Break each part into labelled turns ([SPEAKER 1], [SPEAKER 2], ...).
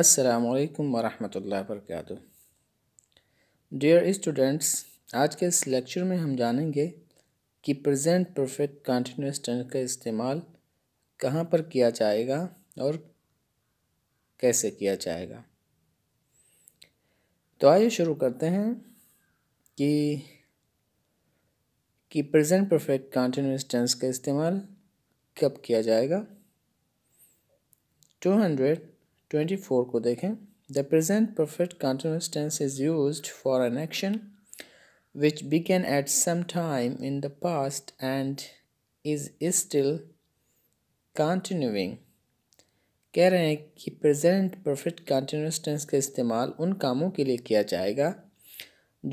[SPEAKER 1] अस्सलाम वालेकुम वरहमतुल्लाहि वबरकातुहू डियर स्टूडेंट्स आज के इस लेक्चर में हम जानेंगे कि प्रेजेंट परफेक्ट कंटिन्यूस टेंस का इस्तेमाल कहाँ पर किया जाएगा और कैसे किया जाएगा तो आइए शुरू करते हैं कि कि प्रेजेंट परफेक्ट कंटिन्यूस टेंस का इस्तेमाल कब किया जाएगा टू हंड्रेड ट्वेंटी फोर को देखें the present perfect continuous tense is use for an action which began at some time in the past and is, is still कह रहे हैं कि प्रेजेंट परफेक्ट कंटिन्यूस टेंस का इस्तेमाल उन कामों के लिए किया जाएगा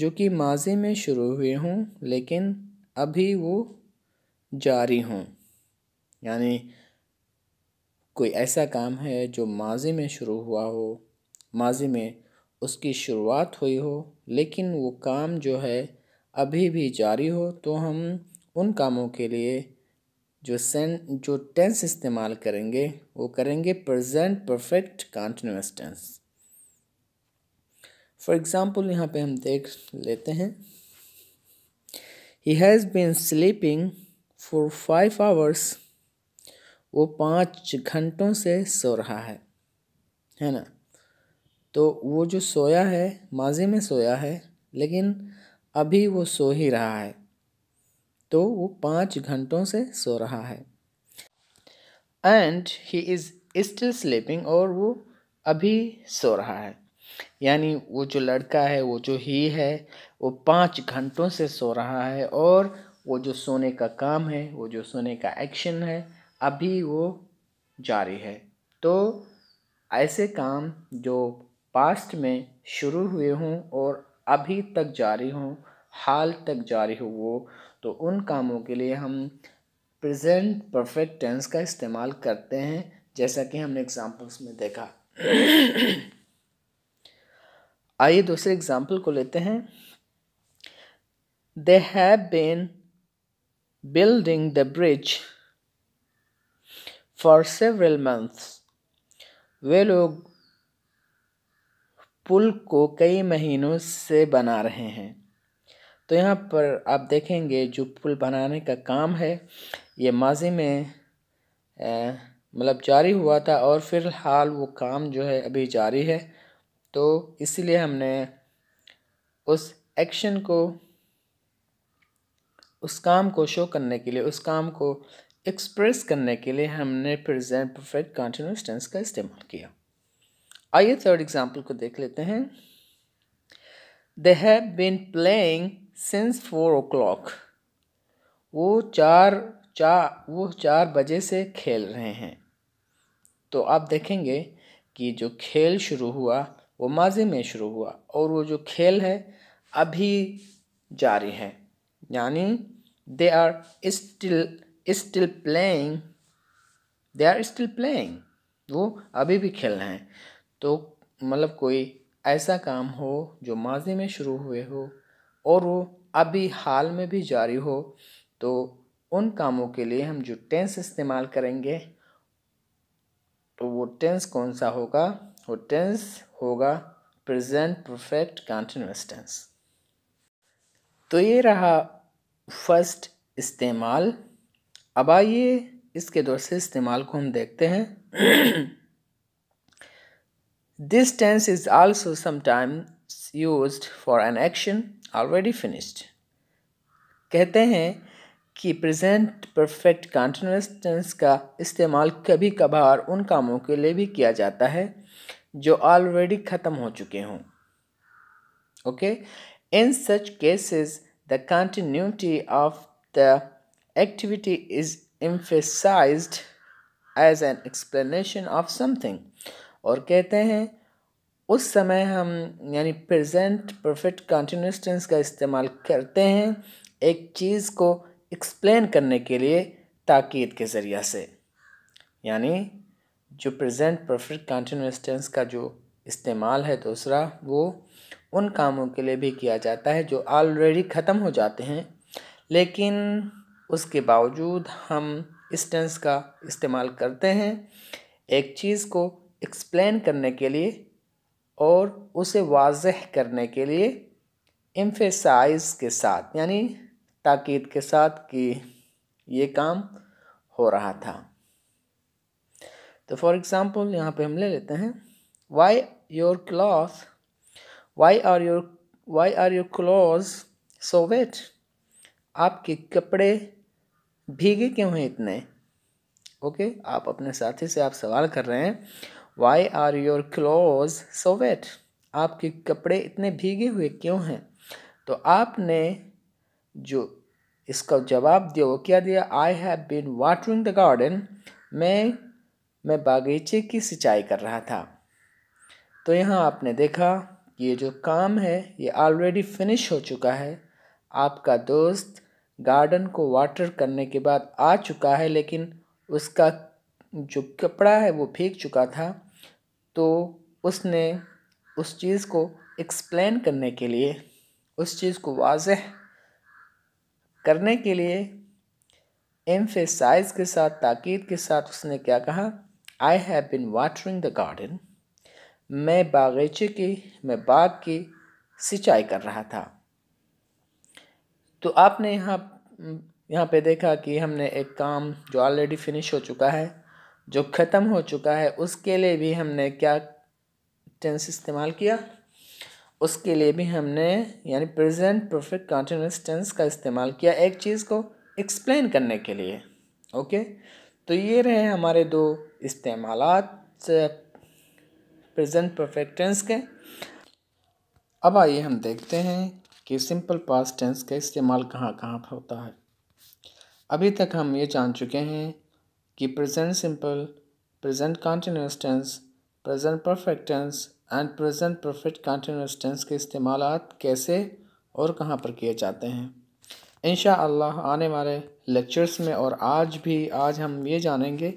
[SPEAKER 1] जो कि माजी में शुरू हुए हों लेकिन अभी वो जारी हों यानी कोई ऐसा काम है जो माजी में शुरू हुआ हो माजी में उसकी शुरुआत हुई हो लेकिन वो काम जो है अभी भी जारी हो तो हम उन कामों के लिए जो सें जो टेंस इस्तेमाल करेंगे वो करेंगे present perfect continuous tense for example यहाँ पे हम देख लेते हैं he has been sleeping for five hours वो पाँच घंटों से सो रहा है है ना तो वो जो सोया है माजी में सोया है लेकिन अभी वो सो ही रहा है तो वो पाँच घंटों से सो रहा है and he is still sleeping और वो अभी सो रहा है यानी वो जो लड़का है वो जो ही है वो पाँच घंटों से सो रहा है और वो जो सोने का काम है वो जो सोने का एक्शन है अभी वो जारी है तो ऐसे काम जो पास्ट में शुरू हुए हों और अभी तक जारी हों हाल तक जारी हो वो तो उन कामों के लिए हम प्रेजेंट परफेक्ट टेंस का इस्तेमाल करते हैं जैसा कि हमने एग्जांपल्स में देखा आइए दूसरे एग्जांपल को लेते हैं they have been building the bridge for several months वे लोग पुल को कई महीनों से बना रहे हैं तो यहाँ पर आप देखेंगे जो पुल बनाने का काम है ये माजी में मतलब जारी हुआ था और फिलहाल वो काम जो है अभी जारी है तो इसलिए हमने उस एक्शन को उस काम को शो करने के लिए उस काम को एक्सप्रेस करने के लिए हमने प्रेजेंट परफेक्ट कॉन्टिन्यूस टेंस का इस्तेमाल किया आइए थर्ड एग्जांपल को देख लेते हैं they have been playing since four o'clock वो चार चार वो चार बजे से खेल रहे हैं तो आप देखेंगे कि जो खेल शुरू हुआ वो माजी में शुरू हुआ और वो जो खेल है अभी जारी है यानी they are still still playing they are still playing वो अभी भी खेल रहे हैं तो मतलब कोई ऐसा काम हो जो माजी में शुरू हुए हो और वो अभी हाल में भी जारी हो तो उन कामों के लिए हम जो टेंस इस्तेमाल करेंगे तो वो टेंस कौन सा होगा वो टेंस होगा प्रेजेंट परफेक्ट कंटिन्यूस टेंस तो ये रहा फर्स्ट इस्तेमाल अब आइए इसके दूसरे इस्तेमाल को हम देखते हैं this tense is also sometime use for an action already finished कहते हैं कि प्रेजेंट परफेक्ट कंटिन्यूस टेंस का इस्तेमाल कभी कभार उन कामों के लिए भी किया जाता है जो ऑलरेडी ख़त्म हो चुके हों okay in such cases the continuity of the activity is emphasized as an explanation of something और कहते हैं उस समय हम यानी प्रेजेंट परफेक्ट कंटिन्यूस टेंस का इस्तेमाल करते हैं एक चीज़ को एक्सप्लेन करने के लिए ताक़ीद के ज़रिया से यानी जो प्रेजेंट परफेक्ट कंटिन्यूस टेंस का जो इस्तेमाल है दूसरा वो उन कामों के लिए भी किया जाता है जो ऑलरेडी ख़त्म हो जाते हैं लेकिन उसके बावजूद हम इस टेंस का इस्तेमाल करते हैं एक चीज़ को एक्सप्लेन करने के लिए और उसे वाज करने के लिए एम्फेसाइज के साथ यानी ताकीद के साथ कि ये काम हो रहा था तो फॉर एग्ज़ाम्पल यहाँ पे हम ले लेते हैं why your cloth why are your why are your clothes so wet आपके कपड़े भीगे क्यों हैं इतने ओके okay? आप अपने साथी से आप सवाल कर रहे हैं why are your clothes so wet आपके कपड़े इतने भीगे हुए क्यों हैं तो आपने जो इसका जवाब दिया वो क्या दिया I have been watering the garden मैं मैं बागीचे की सिंचाई कर रहा था तो यहाँ आपने देखा ये जो काम है ये ऑलरेडी फिनिश हो चुका है आपका दोस्त गार्डन को वाटर करने के बाद आ चुका है लेकिन उसका जो कपड़ा है वो फेंक चुका था तो उसने उस चीज़ को एक्सप्लेन करने के लिए उस चीज़ को वाजह करने के लिए एम्फेसाइज के साथ ताकीद के साथ उसने क्या कहा I have been watering the garden मैं बागीचे की मैं बाग की सिंचाई कर रहा था तो आपने यहाँ यहाँ पे देखा कि हमने एक काम जो ऑलरेडी फिनिश हो चुका है जो ख़त्म हो चुका है उसके लिए भी हमने क्या टेंस इस्तेमाल किया उसके लिए भी हमने यानी प्रेजेंट परफेक्ट कॉन्टीन्यूस टेंस का इस्तेमाल किया एक चीज़ को एक्सप्लेन करने के लिए ओके तो ये रहे हमारे दो इस्तेमाल प्रेजेंट परफेक्ट टेंस के अब आइए हम देखते हैं कि सिंपल पास्ट टेंस का इस्तेमाल कहाँ कहाँ पर होता है अभी तक हम ये जान चुके हैं कि present simple present continuous tense present perfect tense and present perfect continuous tense के इस्तेमाल कैसे और कहाँ पर किए जाते हैं इन आने वाले लेक्चर्स में और आज भी आज हम ये जानेंगे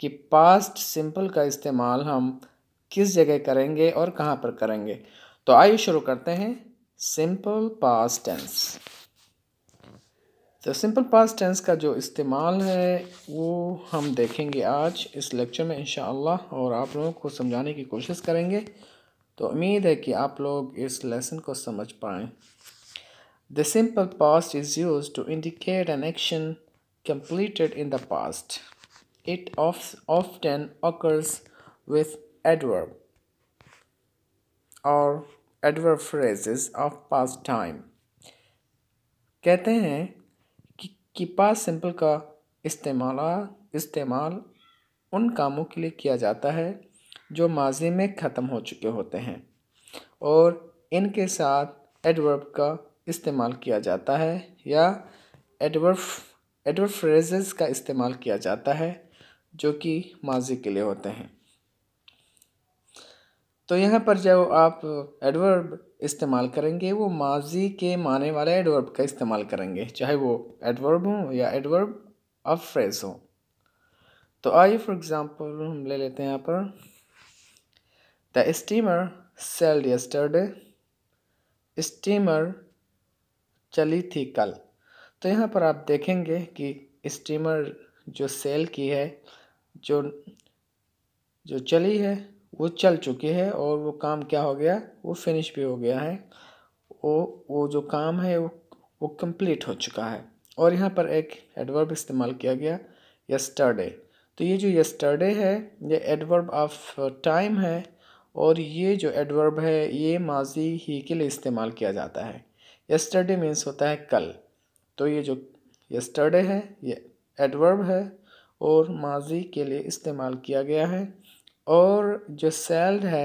[SPEAKER 1] कि पास्ट सिंपल का इस्तेमाल हम किस जगह करेंगे और कहाँ पर करेंगे तो आइए शुरू करते हैं सिंपल पास टेंस तो सिंपल पास टेंस का जो इस्तेमाल है वो हम देखेंगे आज इस लेक्चर में इंशाल्लाह और आप लोगों को समझाने की कोशिश करेंगे तो उम्मीद है कि आप लोग इस लेसन को समझ पाएँ the simple past is use to indicate an action in the past past. Of ten occurs with adverb और adverb phrases of past time कहते हैं कि, कि पास सिंपल का इस्तेमाल इस्तेमाल उन कामों के लिए किया जाता है जो माजी में ख़त्म हो चुके होते हैं और इनके साथ एडवर्ब का इस्तेमाल किया जाता है या एडवर्ब एडवर्ब फ्रेजेस का इस्तेमाल किया जाता है जो कि माजी के लिए होते हैं तो यहाँ पर जो आप एडवर्ब इस्तेमाल करेंगे वो माजी के माने वाले एडवर्ब का इस्तेमाल करेंगे चाहे वो एडवर्ब हो या एडवर्ब ऑफ फ्रेज हो तो आइए फॉर एग्जांपल हम ले लेते हैं यहाँ पर the steamer sailed yesterday steamer चली थी कल तो यहाँ पर आप देखेंगे कि स्टीमर जो सेल की है जो जो चली है वो चल चुके हैं और वो काम क्या हो गया वो फिनिश भी हो गया है वो वो जो काम है वो वो कंप्लीट हो चुका है और यहाँ पर एक एडवर्ब इस्तेमाल किया गया यस्टरडे तो ये जो यस्टरडे है ये एडवर्ब ऑफ टाइम है और ये जो एडवर्ब है ये माजी ही के लिए इस्तेमाल किया जाता है यस्टरडे मीन्स होता है कल तो ये जो यस्टरडे है ये एडवर्ब है और माजी के लिए इस्तेमाल किया गया है और जो सेल है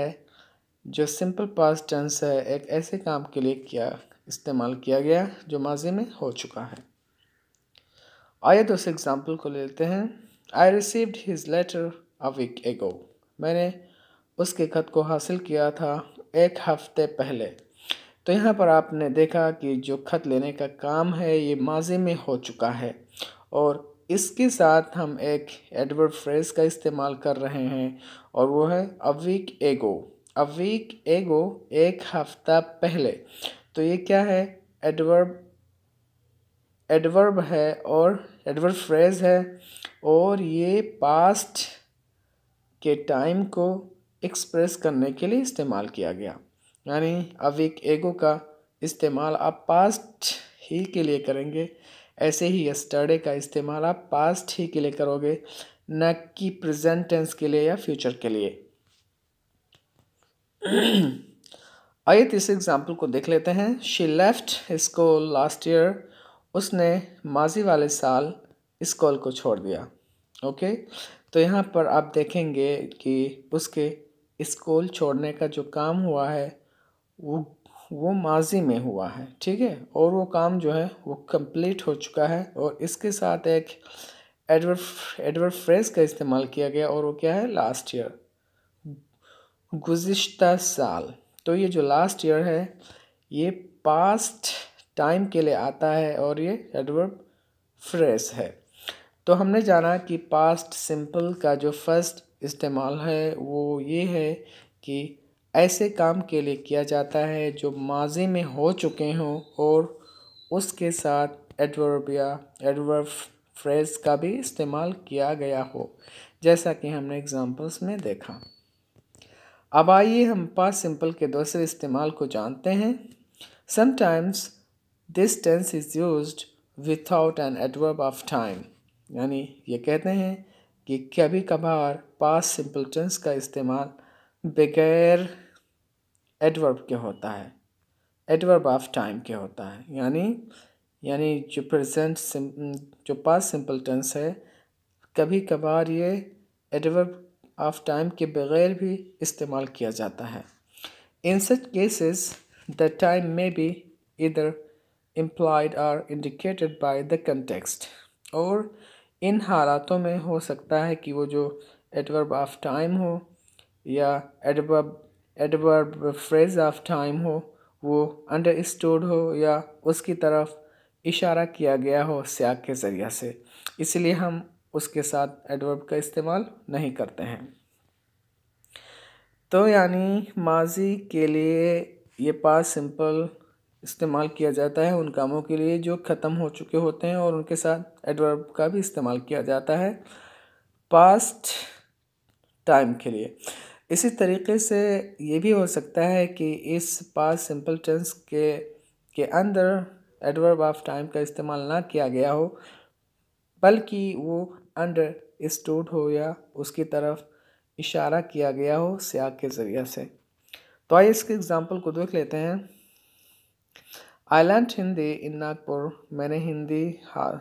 [SPEAKER 1] जो सिंपल पास टेंस है एक ऐसे काम के लिए किया इस्तेमाल किया गया जो माजी में हो चुका है आइए तो उस एग्ज़ाम्पल को लेते हैं I received his letter a week ago मैंने उसके खत को हासिल किया था एक हफ्ते पहले तो यहाँ पर आपने देखा कि जो खत लेने का काम है ये माजी में हो चुका है और इसके साथ हम एक एडवर्ड फ्रेज का इस्तेमाल कर रहे हैं और वो है अवीक एगो अवीक एगो एक हफ्ता पहले तो ये क्या है एडवर्ब एडवर्ब है और एडवर्ब फ्रेज है और ये पास्ट के टाइम को एक्सप्रेस करने के लिए इस्तेमाल किया गया यानी अवीक एगो का इस्तेमाल आप पास्ट ही के लिए करेंगे ऐसे ही यस्टरडे का इस्तेमाल आप पास्ट ही के लिए करोगे न कि प्रेजेंट टेंस के लिए या फ्यूचर के लिए आइए तीसरे एग्जाम्पल को देख लेते हैं she left school last year उसने माजी वाले साल स्कूल को छोड़ दिया ओके तो यहाँ पर आप देखेंगे कि उसके स्कूल छोड़ने का जो काम हुआ है वो वो माजी में हुआ है ठीक है और वो काम जो है वो कंप्लीट हो चुका है और इसके साथ एक एडवर एडवर फ्रेज का इस्तेमाल किया गया और वो क्या है लास्ट ईयर गुज्त साल तो ये जो लास्ट ईयर है ये पास्ट टाइम के लिए आता है और ये एडवर फ्रेज है तो हमने जाना कि पास्ट सिंपल का जो फर्स्ट इस्तेमाल है वो ये है कि ऐसे काम के लिए किया जाता है जो माजी में हो चुके हों और उसके साथ एडवर्ब या एडवर्ब फ्रेज का भी इस्तेमाल किया गया हो जैसा कि हमने एग्जांपल्स में देखा अब आइए हम पास सिंपल के दूसरे इस्तेमाल को जानते हैं sometimes this tense is used without an adverb of time यानी ये कहते हैं कि कभी कभार पास सिंपल टेंस का इस्तेमाल बगैर एडवर्ब के होता है एडवर्ब ऑफ टाइम के होता है यानी यानी जो प्रेजेंट जो पास सिंपल टेंस है कभी कभार ये एडवर्ब ऑफ टाइम के बगैर भी इस्तेमाल किया जाता है in such cases the time may be either implied or indicated by the context और इन हालातों में हो सकता है कि वो जो एडवर्ब ऑफ टाइम हो या adverb adverb phrase of time हो वो अंडरस्टूड हो या उसकी तरफ इशारा किया गया हो स्याग के ज़रिए से इसलिए हम उसके साथ एडवर्ब का इस्तेमाल नहीं करते हैं तो यानी माजी के लिए ये पास सिंपल इस्तेमाल किया जाता है उन कामों के लिए जो ख़त्म हो चुके होते हैं और उनके साथ एडवर्ब का भी इस्तेमाल किया जाता है पास्ट टाइम के लिए इसी तरीके से ये भी हो सकता है कि इस पास सिंपल टेंस के के अंदर एडवर्ब ऑफ टाइम का इस्तेमाल ना किया गया हो बल्कि वो अंडर स्टोड हो या उसकी तरफ इशारा किया गया हो सियाग के ज़रिए से तो आइए इसके एग्ज़ाम्पल को देख लेते हैं I learn Hindi in Nagpur मैंने हिंदी हा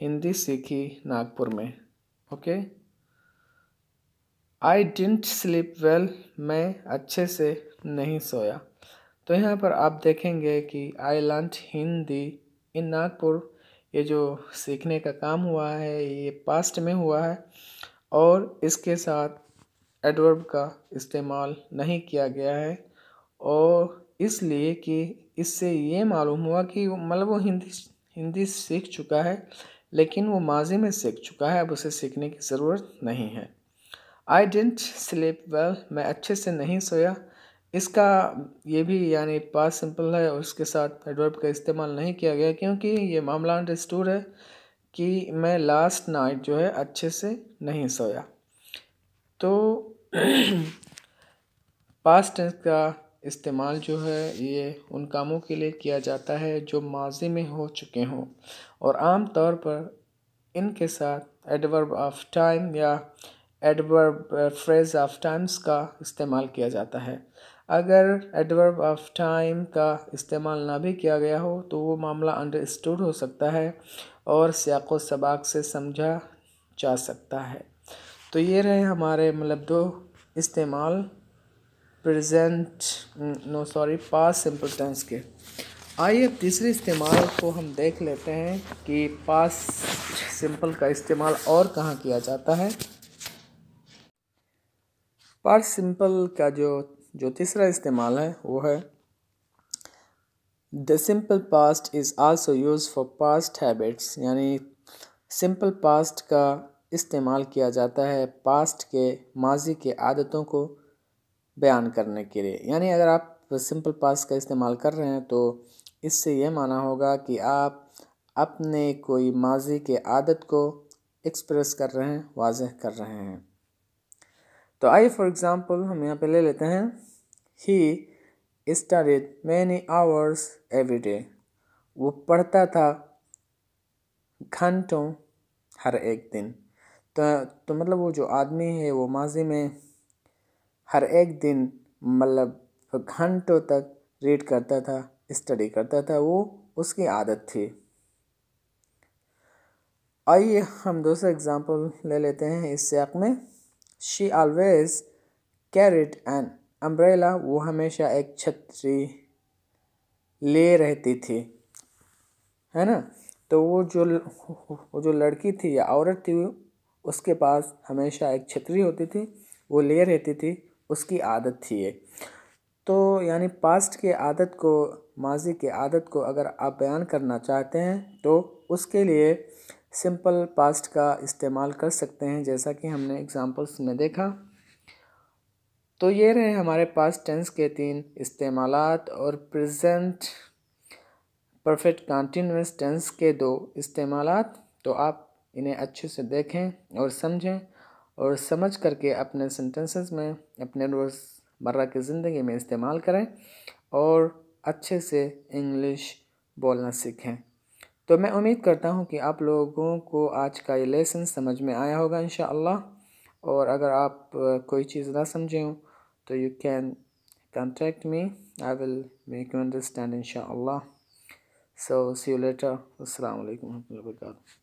[SPEAKER 1] हिंदी सीखी नागपुर में okay okay? I didn't sleep well मैं अच्छे से नहीं सोया तो यहाँ पर आप देखेंगे कि I learn Hindi in Nagpur ये जो सीखने का काम हुआ है ये पास्ट में हुआ है और इसके साथ एडवर्ब का इस्तेमाल नहीं किया गया है और इसलिए कि इससे ये मालूम हुआ कि मतलब वो हिंदी हिंदी सीख चुका है लेकिन वो माजी में सीख चुका है अब उसे सीखने की ज़रूरत नहीं है आई डेंट स्लीप वेल मैं अच्छे से नहीं सोया इसका ये भी यानी पास सिंपल है और इसके साथ एडवर्ब का इस्तेमाल नहीं किया गया क्योंकि ये मामला अंडरस्टूड है कि मैं लास्ट नाइट जो है अच्छे से नहीं सोया तो पास्ट टेंस का इस्तेमाल जो है ये उन कामों के लिए किया जाता है जो माजी में हो चुके हों और आम तौर पर इनके साथ एडवर्ब ऑफ टाइम या एडवर्ब फ्रेज ऑफ टाइम्स का इस्तेमाल किया जाता है अगर एडवर्ब ऑफ टाइम का इस्तेमाल ना भी किया गया हो तो वो मामला अंडरस्टूड हो सकता है और सियाको सबाक से समझा जा सकता है तो ये रहे हमारे मतलब दो इस्तेमाल present no sorry past simple tense के आइए तीसरे इस्तेमाल को हम देख लेते हैं कि पास सिंपल का इस्तेमाल और कहाँ किया जाता है पार सिंपल का जो जो तीसरा इस्तेमाल है वो है the simple past is also used for past habits यानी सिंपल पास्ट का इस्तेमाल किया जाता है पास्ट के माजी के आदतों को बयान करने के लिए यानी अगर आप सिंपल पास्ट का इस्तेमाल कर रहे हैं तो इससे यह माना होगा कि आप अपने कोई माजी के आदत को एक्सप्रेस कर रहे हैं वाजह कर रहे हैं तो आई फॉर एग्ज़ाम्पल हम यहाँ पे ले लेते हैं he studied many hours every day वो पढ़ता था घंटों हर एक दिन तो तो मतलब वो जो आदमी है वो माजी में हर एक दिन मतलब घंटों तक रीड करता था स्टडी करता था वो उसकी आदत थी आइए हम दूसरा एग्ज़ाम्पल ले लेते हैं इस सेक में she always carried an umbrella वो हमेशा एक छतरी ले रहती थी है ना तो वो जो वो जो लड़की थी या औरत थी उसके पास हमेशा एक छतरी होती थी वो ले रहती थी उसकी आदत थी ये तो यानी पास्ट के आदत को माजी के आदत को अगर आप बयान करना चाहते हैं तो उसके लिए सिंपल पास्ट का इस्तेमाल कर सकते हैं जैसा कि हमने एग्ज़ाम्पल्स में देखा तो ये रहे हमारे पास टेंस के तीन इस्तेमाल और प्रेजेंट परफेक्ट कंटिन्यूस टेंस के दो इस्तेमाल तो आप इन्हें अच्छे से देखें और समझें और समझ करके अपने सेंटेंसेस में अपने रोज़मर्रा की ज़िंदगी में इस्तेमाल करें और अच्छे से इंग्लिश बोलना सीखें तो मैं उम्मीद करता हूँ कि आप लोगों को आज का ये लेसन समझ में आया होगा इन और अगर आप कोई चीज़ ना समझें हो तो you can contact me I will make you understand in शाह सो सी यू लेटर असल वरह वरक